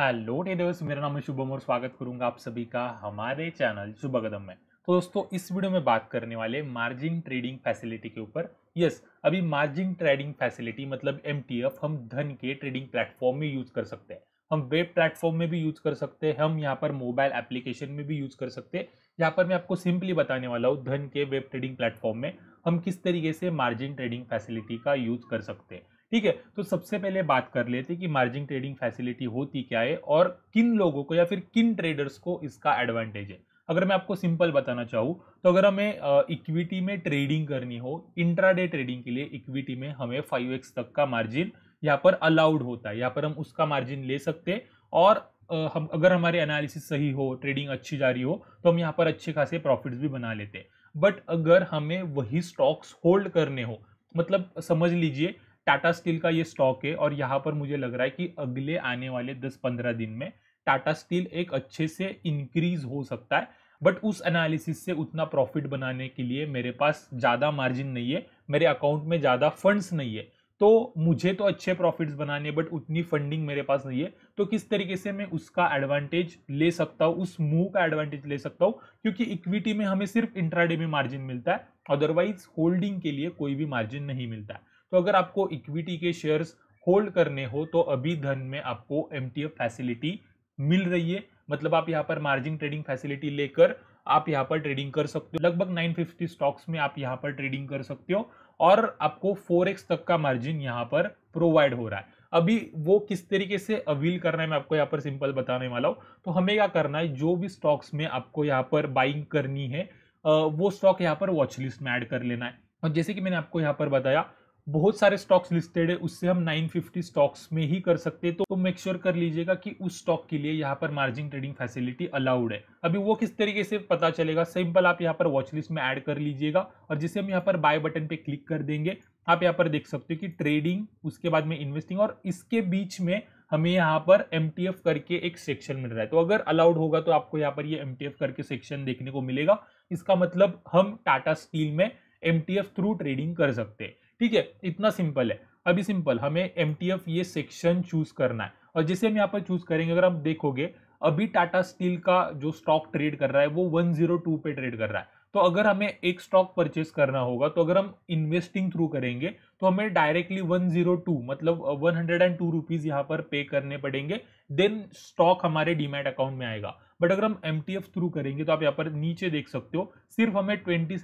hello traders मेरा नाम है शुभम और स्वागत करूंगा आप सभी का हमारे चैनल शुभ कदम में तो दोस्तों इस वीडियो में बात करने वाले मार्जिन ट्रेडिंग फैसिलिटी के ऊपर यस अभी मार्जिन ट्रेडिंग फैसिलिटी मतलब एम हम धन के ट्रेडिंग प्लेटफॉर्म में यूज़ कर सकते हैं हम वेब प्लेटफॉर्म में भी यूज़ कर सकते हैं हम यहाँ पर मोबाइल एप्लीकेशन में भी यूज़ कर सकते हैं यहाँ पर मैं आपको सिंपली बताने वाला हूँ धन के वेब ट्रेडिंग प्लेटफॉर्म में हम किस तरीके से मार्जिन ट्रेडिंग फैसिलिटी का यूज़ कर सकते हैं ठीक है तो सबसे पहले बात कर लेते कि मार्जिन ट्रेडिंग फैसिलिटी होती क्या है और किन लोगों को या फिर किन ट्रेडर्स को इसका एडवांटेज है अगर मैं आपको सिंपल बताना चाहूँ तो अगर हमें इक्विटी में ट्रेडिंग करनी हो इंट्राडे ट्रेडिंग के लिए इक्विटी में हमें फाइव एक्स तक का मार्जिन यहाँ पर अलाउड होता है यहाँ पर हम उसका मार्जिन ले सकते हैं और हम अगर हमारे एनालिसिस सही हो ट्रेडिंग अच्छी जा रही हो तो हम यहाँ पर अच्छे खासे प्रॉफिट्स भी बना लेते हैं बट अगर हमें वही स्टॉक्स होल्ड करने हो मतलब समझ लीजिए टाटा स्टील का ये स्टॉक है और यहाँ पर मुझे लग रहा है कि अगले आने वाले 10-15 दिन में टाटा स्टील एक अच्छे से इंक्रीज हो सकता है बट उस एनालिसिस से उतना प्रॉफिट बनाने के लिए मेरे पास ज़्यादा मार्जिन नहीं है मेरे अकाउंट में ज़्यादा फंड्स नहीं है तो मुझे तो अच्छे प्रॉफिट्स बनाने बट उतनी फंडिंग मेरे पास नहीं है तो किस तरीके से मैं उसका एडवांटेज ले सकता हूँ उस मूव का एडवांटेज ले सकता हूँ क्योंकि इक्विटी में हमें सिर्फ इंट्राडे में मार्जिन मिलता है अदरवाइज होल्डिंग के लिए कोई भी मार्जिन नहीं मिलता है तो अगर आपको इक्विटी के शेयर्स होल्ड करने हो तो अभी धन में आपको एम फैसिलिटी मिल रही है मतलब आप यहाँ पर मार्जिन ट्रेडिंग फैसिलिटी लेकर आप यहाँ पर ट्रेडिंग कर सकते हो लगभग 950 स्टॉक्स में आप यहाँ पर ट्रेडिंग कर सकते हो और आपको 4x तक का मार्जिन यहाँ पर प्रोवाइड हो रहा है अभी वो किस तरीके से अवील करना है मैं आपको यहाँ पर सिंपल बताने वाला हूँ तो हमें क्या करना है जो भी स्टॉक्स में आपको यहाँ पर बाइंग करनी है वो स्टॉक यहाँ पर वॉचलिस्ट में ऐड कर लेना है और जैसे कि मैंने आपको यहाँ पर बताया बहुत सारे स्टॉक्स लिस्टेड है उससे हम 950 स्टॉक्स में ही कर सकते हैं तो मेक श्योर sure कर लीजिएगा कि उस स्टॉक के लिए यहाँ पर मार्जिन ट्रेडिंग फैसिलिटी अलाउड है अभी वो किस तरीके से पता चलेगा सिंपल आप यहाँ पर वॉच लिस्ट में ऐड कर लीजिएगा और जिसे हम यहाँ पर बाय बटन पे क्लिक कर देंगे आप यहाँ पर देख सकते हो कि ट्रेडिंग उसके बाद में इन्वेस्टिंग और इसके बीच में हमें यहाँ पर एम करके एक सेक्शन मिल रहा है तो अगर अलाउड होगा तो आपको यहाँ पर ये एम करके सेक्शन देखने को मिलेगा इसका मतलब हम टाटा स्टील में एम थ्रू ट्रेडिंग कर सकते हैं ठीक है इतना सिंपल है अभी सिंपल हमें एम ये सेक्शन चूज करना है और जिसे हम यहाँ पर चूज करेंगे अगर आप देखोगे अभी टाटा स्टील का जो स्टॉक ट्रेड कर रहा है वो 102 पे ट्रेड कर रहा है तो अगर हमें एक स्टॉक परचेस करना होगा तो अगर हम इन्वेस्टिंग थ्रू करेंगे तो हमें डायरेक्टली 102 मतलब 102 हंड्रेड रुपीज यहाँ पर पे करने पड़ेंगे देन स्टॉक हमारे डीमैट अकाउंट में आएगा बट अगर हम एम थ्रू करेंगे तो आप यहाँ पर नीचे देख सकते हो सिर्फ हमें ट्वेंटी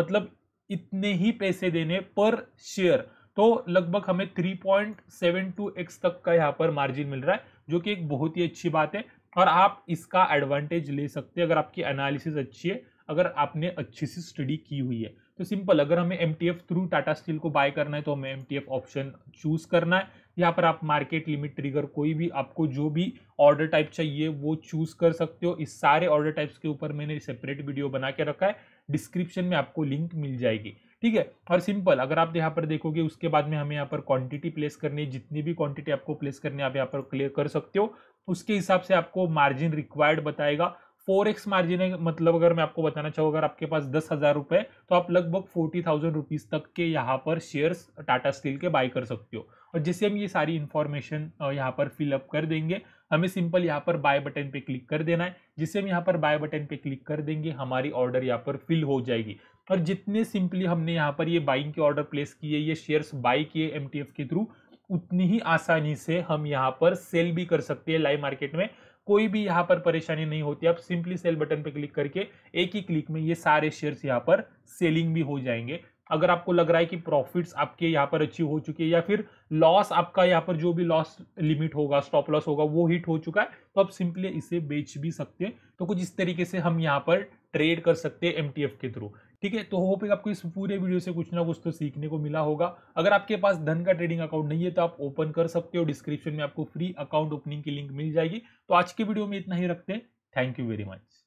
मतलब इतने ही पैसे देने पर शेयर तो लगभग हमें 3.72x तक का यहाँ पर मार्जिन मिल रहा है जो कि एक बहुत ही अच्छी बात है और आप इसका एडवांटेज ले सकते हैं अगर आपकी एनालिसिस अच्छी है अगर आपने अच्छी सी स्टडी की हुई है तो सिंपल अगर हमें एम थ्रू टाटा स्टील को बाय करना है तो हमें एम ऑप्शन चूज करना है यहाँ पर आप मार्केट लिमिट ट्रिगर कोई भी आपको जो भी ऑर्डर टाइप चाहिए वो चूज कर सकते हो इस सारे ऑर्डर टाइप्स के ऊपर मैंने सेपरेट वीडियो बना के रखा है डिस्क्रिप्शन में आपको लिंक मिल जाएगी ठीक है और सिंपल अगर आप यहाँ पर देखोगे उसके बाद में हमें यहाँ पर क्वांटिटी प्लेस करनी है जितनी भी क्वांटिटी आपको प्लेस करनी है आप यहाँ पर क्लियर कर सकते हो उसके हिसाब से आपको मार्जिन रिक्वायर्ड बताएगा फोर एक्स मार्जिन है मतलब अगर मैं आपको बताना चाहूँ अगर आपके पास दस हज़ार रुपये तो आप लगभग फोर्टी थाउजेंड रुपीज़ तक के यहाँ पर शेयर्स टाटा स्टील के बाय कर सकते हो और जैसे हम ये सारी इन्फॉर्मेशन यहाँ पर फिलअप कर देंगे हमें सिंपल यहाँ पर बाय बटन पे क्लिक कर देना है जिसे हम यहाँ पर बाय बटन पे क्लिक कर देंगे हमारी ऑर्डर यहाँ पर फिल हो जाएगी और जितने सिंपली हमने यहाँ पर ये बाइंग के ऑर्डर प्लेस किए ये शेयर्स बाय किए एम के थ्रू उतनी ही आसानी से हम यहाँ पर सेल भी कर सकते हैं लाइव मार्केट में कोई भी यहाँ पर परेशानी नहीं होती आप सिंपली सेल बटन पर क्लिक करके एक ही क्लिक में ये सारे शेयर्स यहाँ पर सेलिंग भी हो जाएंगे अगर आपको लग रहा है कि प्रॉफिट्स आपके यहाँ पर अचीव हो चुकी है या फिर लॉस आपका यहाँ पर जो भी लॉस लिमिट होगा स्टॉप लॉस होगा वो हिट हो चुका है तो आप सिंपली इसे बेच भी सकते हैं तो कुछ इस तरीके से हम यहाँ पर ट्रेड कर सकते हैं एम के थ्रू ठीक है तो होप आपको इस पूरे वीडियो से कुछ ना कुछ तो सीखने को मिला होगा अगर आपके पास धन का ट्रेडिंग अकाउंट नहीं है तो आप ओपन कर सकते हो डिस्क्रिप्शन में आपको फ्री अकाउंट ओपनिंग की लिंक मिल जाएगी तो आज के वीडियो में इतना ही रखते हैं थैंक यू वेरी मच